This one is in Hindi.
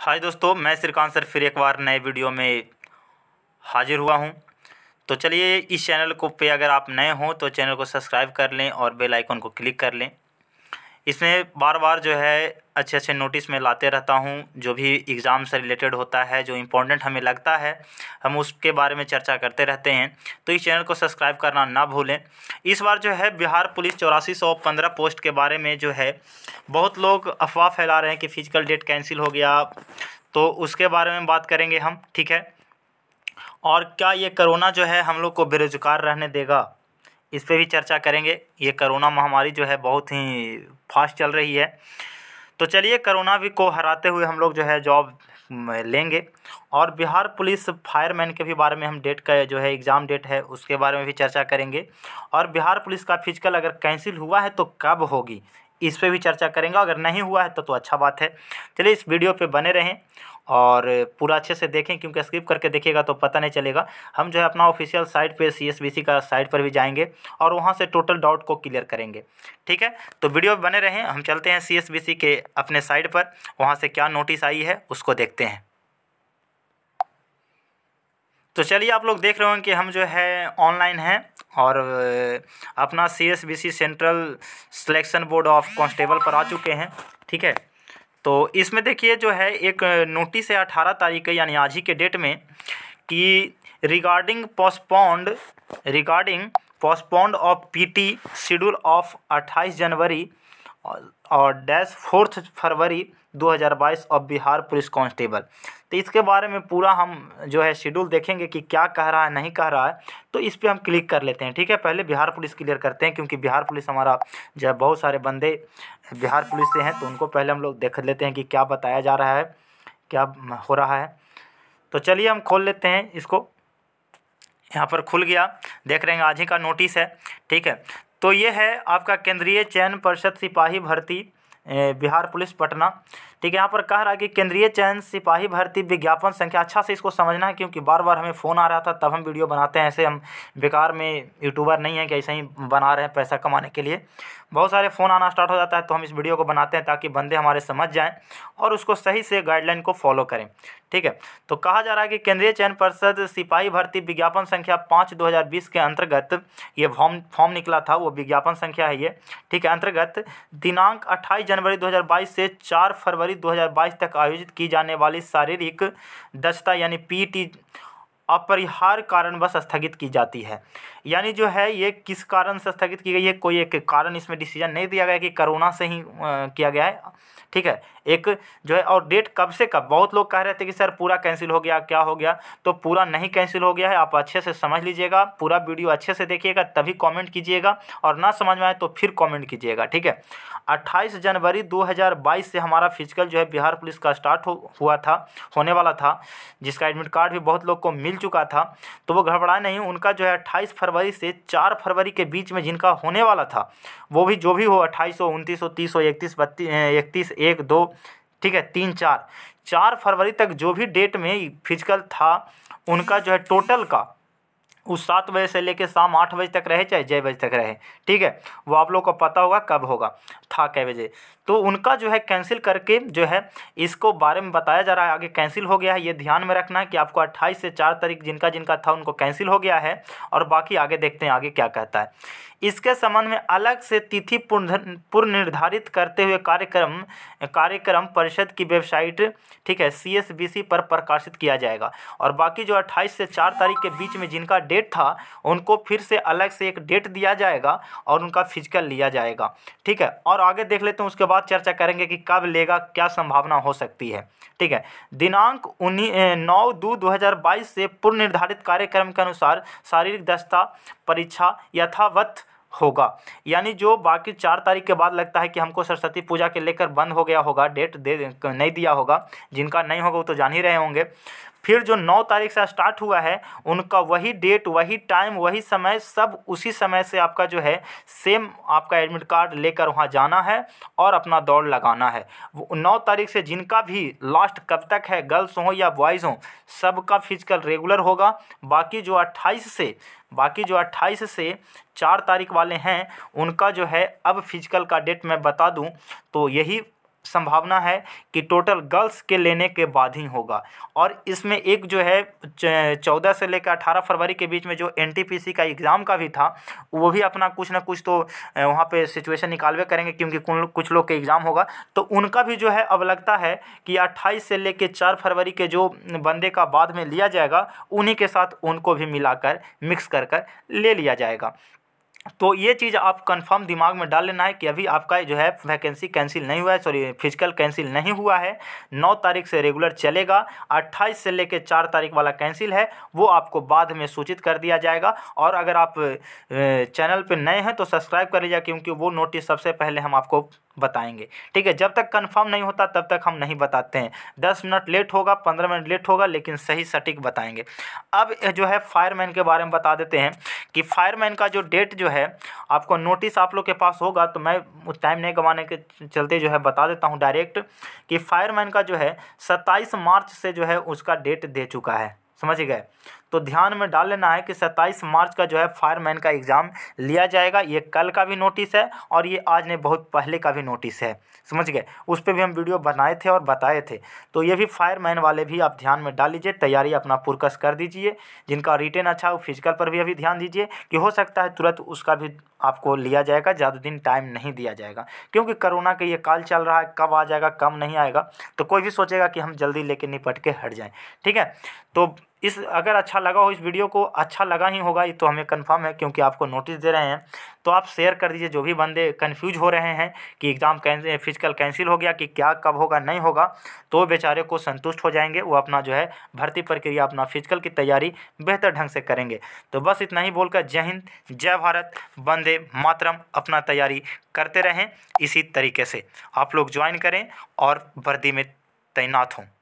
हाय दोस्तों मैं श्रीकांत सर फिर एक बार नए वीडियो में हाजिर हुआ हूं तो चलिए इस चैनल को पे अगर आप नए हों तो चैनल को सब्सक्राइब कर लें और बेल आइकन को क्लिक कर लें इसमें बार बार जो है अच्छे अच्छे नोटिस में लाते रहता हूँ जो भी एग्ज़ाम से रिलेटेड होता है जो इम्पोर्टेंट हमें लगता है हम उसके बारे में चर्चा करते रहते हैं तो इस चैनल को सब्सक्राइब करना ना भूलें इस बार जो है बिहार पुलिस चौरासी सौ पंद्रह पोस्ट के बारे में जो है बहुत लोग अफवाह फैला रहे हैं कि फ़िज़िकल डेट कैंसिल हो गया तो उसके बारे में बात करेंगे हम ठीक है और क्या ये करोना जो है हम लोग को बेरोजगार रहने देगा इस पर भी चर्चा करेंगे ये करोना महामारी जो है बहुत ही फास्ट चल रही है तो चलिए करोना भी को हराते हुए हम लोग जो है जॉब लेंगे और बिहार पुलिस फायरमैन के भी बारे में हम डेट का जो है एग्ज़ाम डेट है उसके बारे में भी चर्चा करेंगे और बिहार पुलिस का फिजिकल अगर कैंसिल हुआ है तो कब होगी इस पर भी चर्चा करेंगे अगर नहीं हुआ है तो तो अच्छा बात है चलिए इस वीडियो पे बने रहें और पूरा अच्छे से देखें क्योंकि स्किप करके देखिएगा तो पता नहीं चलेगा हम जो है अपना ऑफिशियल साइट पे सी का साइट पर भी जाएंगे और वहाँ से टोटल डाउट को क्लियर करेंगे ठीक है तो वीडियो बने रहें हम चलते हैं सी के अपने साइट पर वहाँ से क्या नोटिस आई है उसको देखते हैं तो चलिए आप लोग देख रहे होंगे कि हम जो है ऑनलाइन हैं और अपना C S B C central selection board of constable पर आ चुके हैं ठीक है तो इसमें देखिए जो है एक नोटिस है अठारह तारीख के यानी आज ही के डेट में कि regarding postponed regarding postponed of PT schedule of अट्ठाईस जनवरी और डैश फोर्थ फरवरी 2022 ऑफ बिहार पुलिस कांस्टेबल तो इसके बारे में पूरा हम जो है शेड्यूल देखेंगे कि क्या कह रहा है नहीं कह रहा है तो इस पर हम क्लिक कर लेते हैं ठीक है पहले बिहार पुलिस क्लियर करते हैं क्योंकि बिहार पुलिस हमारा जो है बहुत सारे बंदे बिहार पुलिस से हैं तो उनको पहले हम लोग देख लेते हैं कि क्या बताया जा रहा है क्या हो रहा है तो चलिए हम खोल लेते हैं इसको यहाँ पर खुल गया देख रहे हैं आज ही का नोटिस है ठीक है तो ये है आपका केंद्रीय चयन परिषद सिपाही भर्ती बिहार पुलिस पटना ठीक है यहाँ पर कह रहा है कि केंद्रीय चयन सिपाही भर्ती विज्ञापन संख्या अच्छा से इसको समझना है क्योंकि बार बार हमें फ़ोन आ रहा था तब हम वीडियो बनाते हैं ऐसे हम बेकार में यूट्यूबर नहीं है कि ऐसे ही बना रहे हैं पैसा कमाने के लिए बहुत सारे फ़ोन आना स्टार्ट हो जाता है तो हम इस वीडियो को बनाते हैं ताकि बंदे हमारे समझ जाएँ और उसको सही से गाइडलाइन को फॉलो करें ठीक है तो कहा जा रहा है कि केंद्रीय चयन परिषद सिपाही भर्ती विज्ञापन संख्या पाँच दो हज़ार बीस के अंतर्गत ये फॉर्म फॉर्म निकला था वो विज्ञापन संख्या है ये ठीक है अंतर्गत दिनांक अट्ठाईस जनवरी दो हज़ार बाईस से चार फरवरी दो हज़ार बाईस तक आयोजित की जाने वाली शारीरिक दक्षता यानी पी टी अपरिहार्य कारणवश स्थगित की जाती है यानी जो है ये किस कारण से स्थगित की गई है कोई एक कारण इसमें डिसीजन नहीं दिया गया कि कोरोना से ही किया गया है ठीक है एक जो है और डेट कब से कब बहुत लोग कह रहे थे कि सर पूरा कैंसिल हो गया क्या हो गया तो पूरा नहीं कैंसिल हो गया है आप अच्छे से समझ लीजिएगा पूरा वीडियो अच्छे से देखिएगा तभी कमेंट कीजिएगा और ना समझ में आए तो फिर कमेंट कीजिएगा ठीक है 28 जनवरी 2022 से हमारा फिजिकल जो है बिहार पुलिस का स्टार्ट हो, हुआ था होने वाला था जिसका एडमिट कार्ड भी बहुत लोग को मिल चुका था तो वो घबराए नहीं उनका जो है अट्ठाईस फरवरी से चार फरवरी के बीच में जिनका होने वाला था वो भी जो भी हो अट्ठाईस हो उनतीस हो तीस हो इकतीस बत्तीस इकतीस एक दो ठीक है तीन चार चार फरवरी तक जो भी डेट में फिजिकल था उनका जो है टोटल का उस सात बजे से लेकर शाम आठ बजे तक रहे चाहे छः बजे तक रहे ठीक है वो आप लोग को पता होगा कब होगा था कै बजे तो उनका जो है कैंसिल करके जो है इसको बारे में बताया जा रहा है आगे कैंसिल हो गया है ये ध्यान में रखना है कि आपको अट्ठाईस से चार तारीख जिनका जिनका था उनको कैंसिल हो गया है और बाकी आगे देखते हैं आगे क्या कहता है इसके संबंध में अलग से तिथि पूर्व निर्धारित करते हुए कार्यक्रम कार्यक्रम परिषद की वेबसाइट ठीक है सी पर प्रकाशित किया जाएगा और बाकी जो अट्ठाईस से चार तारीख के बीच में जिनका डेट था उनको फिर से अलग से एक डेट दिया जाएगा और उनका फिजिकल लिया जाएगा ठीक है और आगे देख लेते हैं उसके बाद चर्चा करेंगे कि कब लेगा क्या संभावना हो सकती है ठीक है दिनांक उन्नीस नौ दो दो हज़ार बाईस से पूर्व निर्धारित कार्यक्रम के अनुसार शारीरिक दस्ता परीक्षा यथावत होगा यानी जो बाकी चार तारीख के बाद लगता है कि हमको सरस्वती पूजा के लेकर बंद हो गया होगा डेट दे नहीं दिया होगा जिनका नहीं होगा वो तो जान ही रहे होंगे फिर जो नौ तारीख से स्टार्ट हुआ है उनका वही डेट वही टाइम वही समय सब उसी समय से आपका जो है सेम आपका एडमिट कार्ड लेकर वहाँ जाना है और अपना दौड़ लगाना है नौ तारीख से जिनका भी लास्ट कब तक है गर्ल्स हों या बॉयज़ हों सबका फिजिकल रेगुलर होगा बाकी जो अट्ठाईस से बाकी जो 28 से चार तारीख वाले हैं उनका जो है अब फिजिकल का डेट मैं बता दूं तो यही संभावना है कि टोटल गर्ल्स के लेने के बाद ही होगा और इसमें एक जो है चौदह से लेकर अठारह फरवरी के बीच में जो एन का एग्ज़ाम का भी था वो भी अपना कुछ ना कुछ तो वहाँ पे सिचुएशन निकालवे करेंगे क्योंकि कुछ लोग के एग्ज़ाम होगा तो उनका भी जो है अब लगता है कि अट्ठाईस से लेकर चार फरवरी के जो बंदे का बाद में लिया जाएगा उन्हीं के साथ उनको भी मिलाकर मिक्स कर कर ले लिया जाएगा तो ये चीज़ आप कंफर्म दिमाग में डाल लेना है कि अभी आपका जो है वैकेंसी कैंसिल नहीं हुआ है सॉरी फिजिकल कैंसिल नहीं हुआ है नौ तारीख से रेगुलर चलेगा अट्ठाईस से लेकर चार तारीख वाला कैंसिल है वो आपको बाद में सूचित कर दिया जाएगा और अगर आप चैनल पर नए हैं तो सब्सक्राइब कर लीजिए क्योंकि वो नोटिस सबसे पहले हम आपको बताएंगे ठीक है जब तक कंफर्म नहीं होता तब तक हम नहीं बताते हैं दस मिनट लेट होगा पंद्रह मिनट लेट होगा लेकिन सही सटीक बताएंगे अब जो है फायरमैन के बारे में बता देते हैं कि फायरमैन का जो डेट जो है आपको नोटिस आप लोग के पास होगा तो मैं टाइम नहीं गंवाने के चलते जो है बता देता हूँ डायरेक्ट कि फायरमैन का जो है सत्ताईस मार्च से जो है उसका डेट दे चुका है समझ गए तो ध्यान में डाल लेना है कि सत्ताईस मार्च का जो है फायरमैन का एग्ज़ाम लिया जाएगा ये कल का भी नोटिस है और ये आज ने बहुत पहले का भी नोटिस है समझ गए उस पर भी हम वीडियो बनाए थे और बताए थे तो ये भी फायरमैन वाले भी आप ध्यान में डाल लीजिए तैयारी अपना पुरकस कर दीजिए जिनका रिटर्न अच्छा हो फिजिकल पर भी अभी ध्यान दीजिए कि हो सकता है तुरंत उसका भी आपको लिया जाएगा ज़्यादा दिन टाइम नहीं दिया जाएगा क्योंकि कोरोना का ये काल चल रहा है कब आ जाएगा कब नहीं आएगा तो कोई भी सोचेगा कि हम जल्दी लेके निपट के हट जाएं ठीक है तो इस अगर अच्छा लगा हो इस वीडियो को अच्छा लगा ही होगा ये तो हमें कंफर्म है क्योंकि आपको नोटिस दे रहे हैं तो आप शेयर कर दीजिए जो भी बंदे कन्फ्यूज हो रहे हैं कि एग्ज़ाम कैंसिल फिजिकल कैंसिल हो गया कि क्या कब होगा नहीं होगा तो बेचारे को संतुष्ट हो जाएंगे वो अपना जो है भर्ती प्रक्रिया अपना फिजिकल की तैयारी बेहतर ढंग से करेंगे तो बस इतना ही बोलकर जय हिंद जय भारत बंदे मातरम अपना तैयारी करते रहें इसी तरीके से आप लोग ज्वाइन करें और भर्ती में तैनात हों